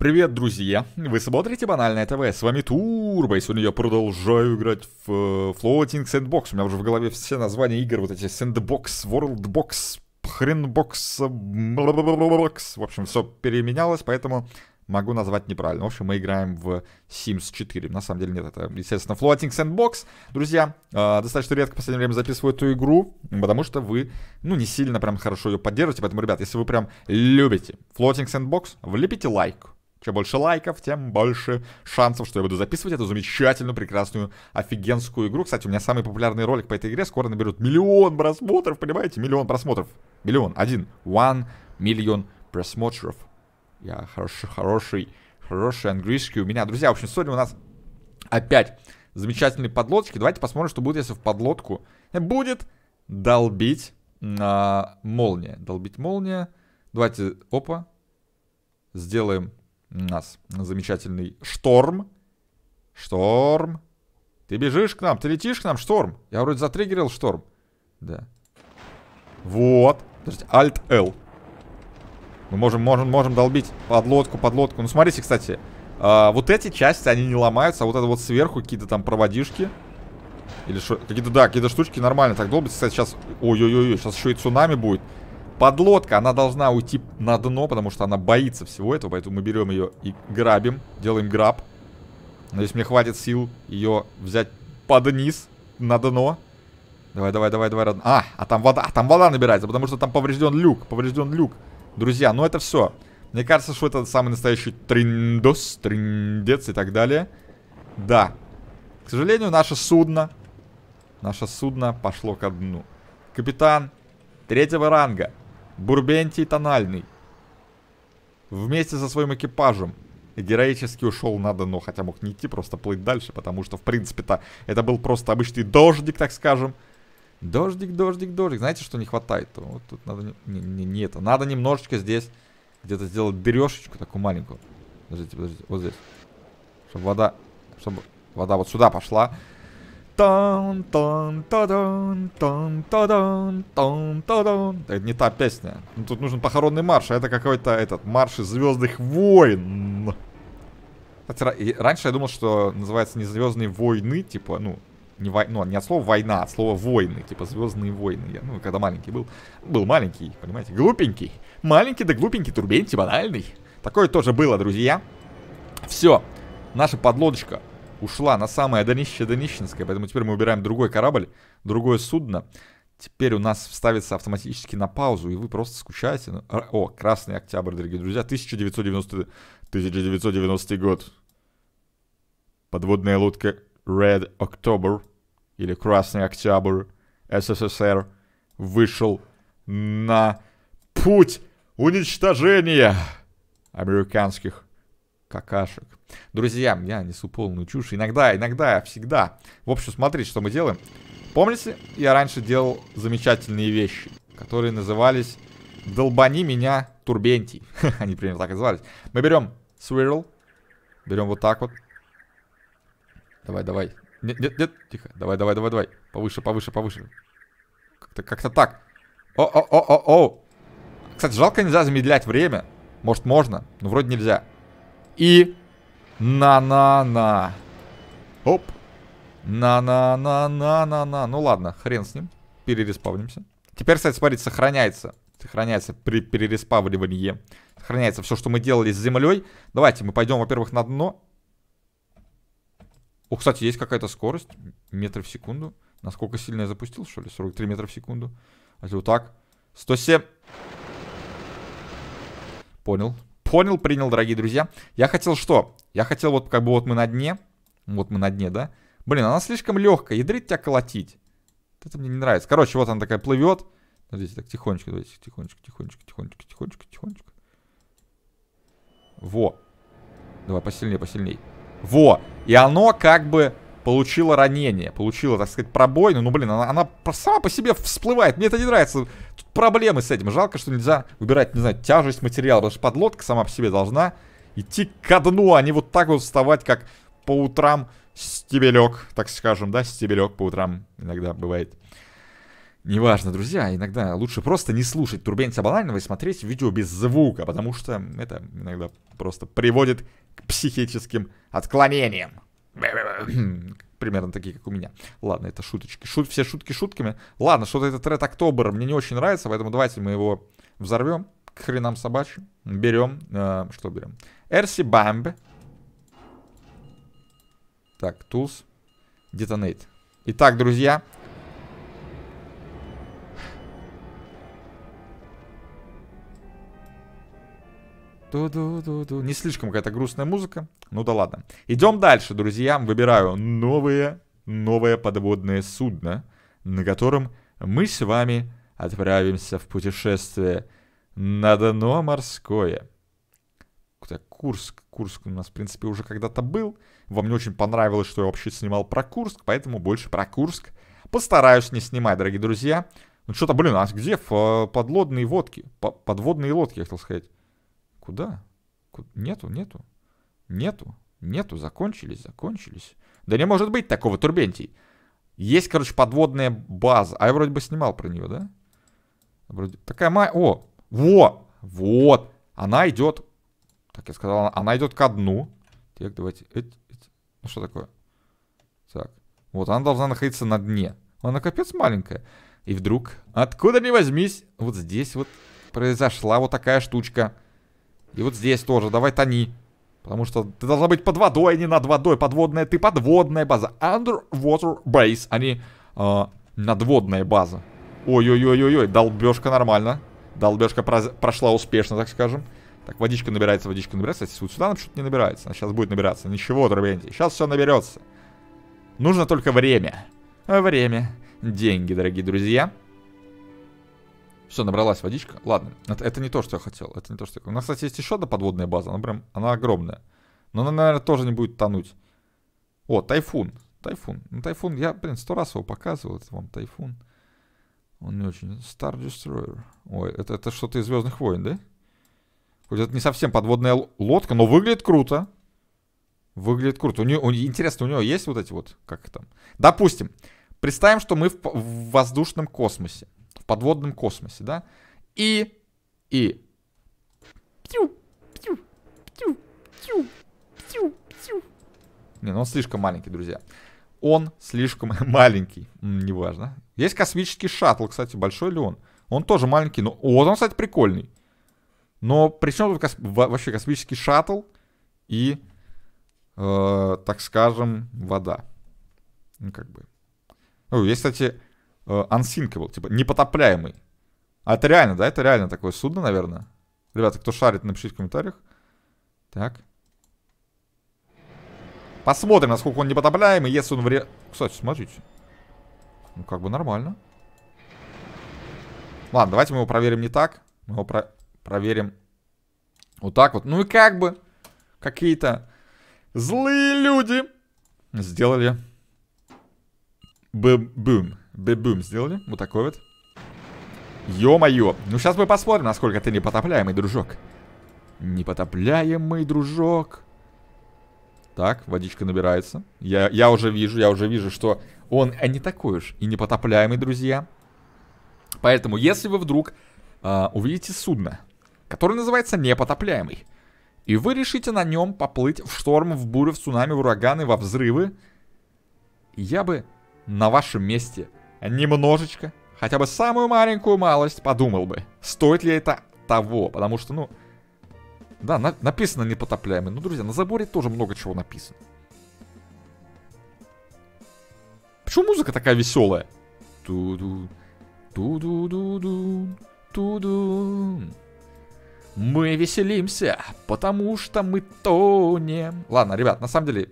Привет, друзья! Вы смотрите Банальное ТВ, с вами Турбо, и сегодня я продолжаю играть в э, Floating Sandbox. У меня уже в голове все названия игр, вот эти Sandbox, Worldbox, Хренбокс, В общем, все переменялось, поэтому могу назвать неправильно. В общем, мы играем в Sims 4. На самом деле нет, это, естественно, Floating Sandbox. Друзья, э, достаточно редко в последнее время записываю эту игру, потому что вы, ну, не сильно прям хорошо ее поддерживаете. Поэтому, ребят, если вы прям любите Floating Sandbox, влепите лайк чем больше лайков, тем больше шансов, что я буду записывать эту замечательную, прекрасную, офигенскую игру. Кстати, у меня самый популярный ролик по этой игре скоро наберут миллион просмотров, понимаете? Миллион просмотров. Миллион. Один. One миллион просмотров. Я хороший, хороший, хороший английский у меня. Друзья, в общем, сегодня у нас опять замечательные подлодочки. Давайте посмотрим, что будет, если в подлодку будет долбить э, молния. Долбить молния. Давайте, опа, сделаем нас замечательный Шторм. Шторм. Ты бежишь к нам, ты летишь к нам, Шторм. Я вроде затриггерил Шторм. Да. Вот. Подожди, Alt-L. Мы можем, можем, можем долбить под лодку, под лодку. Ну, смотрите, кстати. А, вот эти части, они не ломаются, а вот это вот сверху какие-то там проводишки. Или что? Какие-то, да, какие-то штучки нормально так долбится. Кстати, сейчас... Ой-ой-ой, сейчас еще и цунами будет. Подлодка, она должна уйти на дно, потому что она боится всего этого. Поэтому мы берем ее и грабим. Делаем граб. Надеюсь, мне хватит сил ее взять под низ, на дно. Давай, давай, давай, давай. А, а там вода, а там вода набирается, потому что там поврежден люк, поврежден люк. Друзья, ну это все. Мне кажется, что это самый настоящий триндос, триндец и так далее. Да. К сожалению, наше судно, наше судно пошло ко дну. Капитан третьего ранга Бурбентий Тональный вместе со своим экипажем героически ушел на дно, хотя мог не идти, просто плыть дальше, потому что, в принципе-то, это был просто обычный дождик, так скажем. Дождик, дождик, дождик. Знаете, что не хватает? -то? Вот тут надо... Не, не, не это. Надо немножечко здесь где-то сделать дырешечку такую маленькую. Подождите, подождите. Вот здесь. Чтобы вода... Чтобы вода вот сюда пошла. Тан, тан, тадан, тан, тадан, тан, тадан. Это не та песня. Ну, тут нужен похоронный марш, а это какой-то этот марш из Звездных войн. Кстати, раньше я думал, что называется не Звездные войны, типа, ну, не вой... ну, не от слова война, а от слова войны, типа Звездные войны. Я, ну, когда маленький был, был маленький, понимаете, глупенький. Маленький да глупенький, турбенти банальный. Такое тоже было, друзья. Все, наша подлодочка ушла на самое днище Донищенское, поэтому теперь мы убираем другой корабль, другое судно. Теперь у нас вставится автоматически на паузу, и вы просто скучаете. Ну, о, Красный Октябрь, дорогие друзья, 1990, 1990 год. Подводная лодка Red October, или Красный Октябрь, СССР, вышел на путь уничтожения американских какашек. Друзья, я несу полную чушь. Иногда, иногда, всегда. В общем, смотрите, что мы делаем. Помните, я раньше делал замечательные вещи, которые назывались «Долбани меня, Турбентий». Они примерно так и назывались. Мы берем swirl, берем вот так вот. Давай, давай. Нет, нет, нет, тихо. Давай, давай, давай, давай. Повыше, повыше, повыше. Как-то как, так. О-о-о-о-о. Кстати, жалко нельзя замедлять время. Может, можно, но вроде нельзя. И... На-на-на. Оп. На-на-на-на-на-на. Ну ладно, хрен с ним. Перереспавнимся. Теперь, кстати, смотрите, сохраняется. Сохраняется при перереспавливании. Сохраняется все, что мы делали с землей. Давайте мы пойдем, во-первых, на дно. О, кстати, есть какая-то скорость. Метры в секунду. Насколько сильно я запустил, что ли? 43 метра в секунду. А если вот так. 107. Понял понял, принял, дорогие друзья. Я хотел что? Я хотел вот как бы вот мы на дне. Вот мы на дне, да? Блин, она слишком легкая, ядрит тебя колотить. Это мне не нравится. Короче, вот она такая плывет. Подождите, так тихонечко, давайте, тихонечко, тихонечко, тихонечко, тихонечко, тихонечко. Во. Давай, посильнее, посильнее. Во. И оно как бы получила ранение, получила, так сказать, пробойну. Ну, блин, она, она сама по себе всплывает. Мне это не нравится. Тут проблемы с этим. Жалко, что нельзя выбирать, не знаю, тяжесть материала. Потому что подлодка сама по себе должна идти ко дну, а не вот так вот вставать, как по утрам стебелек, так скажем, да, стебелек по утрам иногда бывает. Неважно, друзья, иногда лучше просто не слушать Турбенца Банального и смотреть видео без звука, потому что это иногда просто приводит к психическим отклонениям. примерно такие, как у меня. Ладно, это шуточки. Шут, все шутки шутками. Ладно, что-то этот Red October мне не очень нравится, поэтому давайте мы его взорвем. К хренам собачьим. Берем, э, что берем? Эрси Бамб. Так, Tools. Detonate. Итак, друзья, Ту-ду-ду-ду. Не слишком какая-то грустная музыка. Ну да ладно. Идем дальше, друзья. Выбираю новое, новое подводное судно, на котором мы с вами отправимся в путешествие на дно морское. Курск. Курск у нас, в принципе, уже когда-то был. Вам не очень понравилось, что я вообще снимал про Курск, поэтому больше про Курск постараюсь не снимать, дорогие друзья. Ну что-то, блин, а где в, подлодные водки? подводные лодки, я хотел сказать. Куда? Нету, нету. Нету. Нету. Закончились, закончились. Да не может быть такого, Турбентий. Есть, короче, подводная база. А я вроде бы снимал про нее, да? Вроде... Такая май... О! Во! Вот! Она идет... Так я сказал, она идет ко дну. Так, давайте... Ну что такое? Так. Вот, она должна находиться на дне. Она капец маленькая. И вдруг, откуда ни возьмись, вот здесь вот произошла вот такая штучка. И вот здесь тоже, давай тони. Потому что ты должна быть под водой, а не над водой. Подводная, ты подводная база. Underwater base, а не э, надводная база. Ой-ой-ой-ой-ой, долбежка нормально. Долбежка прошла успешно, так скажем. Так, водичка набирается, водичка набирается. Кстати, вот сюда она что-то не набирается. Она сейчас будет набираться. Ничего, Дробенти, сейчас все наберется. Нужно только время. Время. Деньги, дорогие друзья. Все, набралась водичка. Ладно, это, это не то, что я хотел. Это не то, что я... У нас, кстати, есть еще одна подводная база. Она прям, она огромная. Но она, наверное, тоже не будет тонуть. О, тайфун. Тайфун. Ну, тайфун, я, блин, сто раз его показывал. Это вам тайфун. Он не очень... Star Destroyer. Ой, это, это что-то из Звездных войн, да? Хоть это не совсем подводная лодка, но выглядит круто. Выглядит круто. У нее, у, интересно, у него есть вот эти вот, как там? Допустим, представим, что мы в, в воздушном космосе подводном космосе, да? И... И... Пью, пью, пью, пью, пью, пью. Не, ну он слишком маленький, друзья. Он слишком маленький, неважно. Есть космический шаттл, кстати, большой ли он? Он тоже маленький, но... Вот он, кстати, прикольный. Но при чем тут кос... вообще космический шаттл и, э, так скажем, вода? Ну, как бы. Ну, есть, кстати, Э, unsinkable, типа непотопляемый. А это реально, да? Это реально такое судно, наверное. Ребята, кто шарит, напишите в комментариях. Так. Посмотрим, насколько он непотопляемый, если он вре... Кстати, смотрите. Ну, как бы нормально. Ладно, давайте мы его проверим не так. Мы его про... проверим вот так вот. Ну и как бы какие-то злые люди сделали бэм-бум бэбум сделали. Вот такой вот. Ё-моё. Ну, сейчас мы посмотрим, насколько ты непотопляемый, дружок. Непотопляемый, дружок. Так, водичка набирается. Я, я уже вижу, я уже вижу, что он э, не такой уж и непотопляемый, друзья. Поэтому, если вы вдруг э, увидите судно, которое называется «Непотопляемый», и вы решите на нем поплыть в шторм, в бурю, в цунами, в ураганы, во взрывы, я бы на вашем месте немножечко, хотя бы самую маленькую малость, подумал бы, стоит ли это того, потому что, ну... Да, на написано непотопляемый. Ну, друзья, на заборе тоже много чего написано. Почему музыка такая веселая? Ту-ду, ту-ду-ду-ду, ту-ду. Мы веселимся, потому что мы тонем. Ладно, ребят, на самом деле,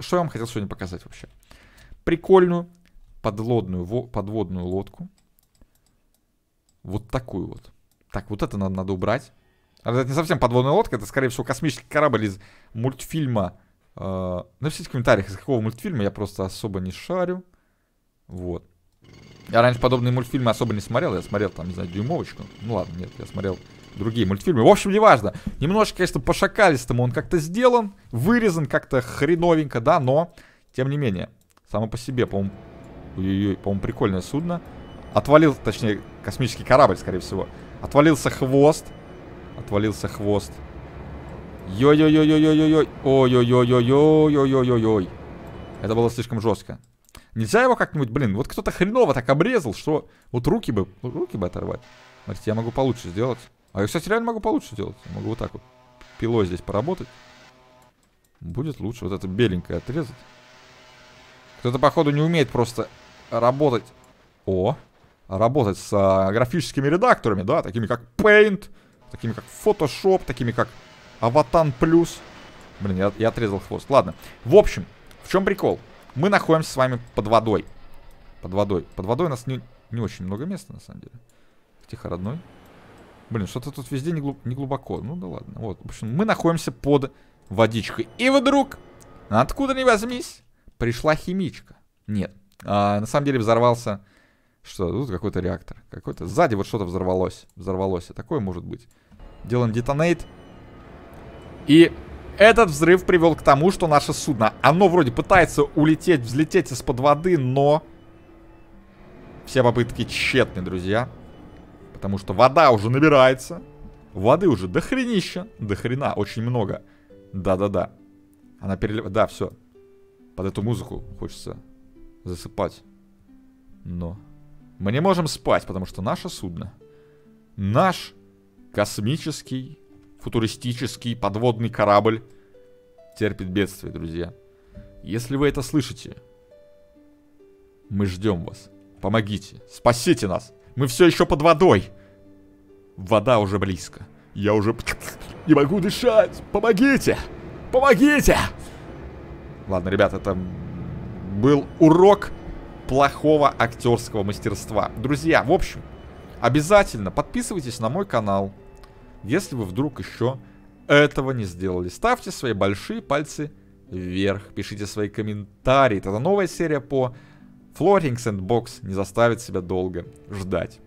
что я вам хотел сегодня показать вообще? Прикольную подлодную, подводную лодку. Вот такую вот. Так, вот это надо, надо убрать. А это не совсем подводная лодка, это, скорее всего, космический корабль из мультфильма. Э, а, напишите ну, в комментариях, из какого мультфильма, я просто особо не шарю. Вот. Я раньше подобные мультфильмы особо не смотрел, я смотрел там, не знаю, дюймовочку. Ну ладно, нет, я смотрел другие мультфильмы. В общем, неважно. Немножко, конечно, по шакалистому он как-то сделан, вырезан как-то хреновенько, да, но, тем не менее, само по себе, по-моему, Ой-ой-ой, по-моему, прикольное судно. Отвалил, точнее, космический корабль, скорее всего. Отвалился хвост. Отвалился хвост. Ой-ой-ой-ой-ой-ой-ой. Ой-ой-ой-ой-ой-ой-ой-ой-ой. Это было слишком жестко. Нельзя его как-нибудь, блин, вот кто-то хреново так обрезал, что вот руки бы, руки бы оторвать. Смотрите, я могу получше сделать. А я, кстати, реально могу получше сделать. Я могу вот так вот пилой здесь поработать. Будет лучше вот это беленькое отрезать. Кто-то, походу, не умеет просто работать... О! Работать с а, графическими редакторами, да, такими как Paint, такими как Photoshop, такими как Аватан Plus. Блин, я, я отрезал хвост. Ладно. В общем, в чем прикол? Мы находимся с вами под водой. Под водой. Под водой у нас не, не очень много места, на самом деле. Тихо, родной. Блин, что-то тут везде не, глуб, не глубоко. Ну да ладно. Вот. В общем, мы находимся под водичкой. И вдруг, откуда ни возьмись, пришла химичка. Нет, а, на самом деле взорвался... Что? Тут ну, какой-то реактор. Какой-то... Сзади вот что-то взорвалось. Взорвалось. А такое может быть. Делаем детонейт. И этот взрыв привел к тому, что наше судно... Оно вроде пытается улететь, взлететь из-под воды, но... Все попытки тщетны, друзья. Потому что вода уже набирается. Воды уже до хренища. До хрена. Очень много. Да-да-да. Она перелив... Да, все. Под эту музыку хочется Засыпать. Но. Мы не можем спать, потому что наше судно. Наш космический, футуристический подводный корабль терпит бедствие, друзья. Если вы это слышите, мы ждем вас. Помогите, спасите нас. Мы все еще под водой. Вода уже близко. Я уже не могу дышать. Помогите! Помогите! Ладно, ребята, это был урок плохого актерского мастерства. Друзья, в общем, обязательно подписывайтесь на мой канал, если вы вдруг еще этого не сделали. Ставьте свои большие пальцы вверх, пишите свои комментарии. Тогда новая серия по Floating Sandbox не заставит себя долго ждать.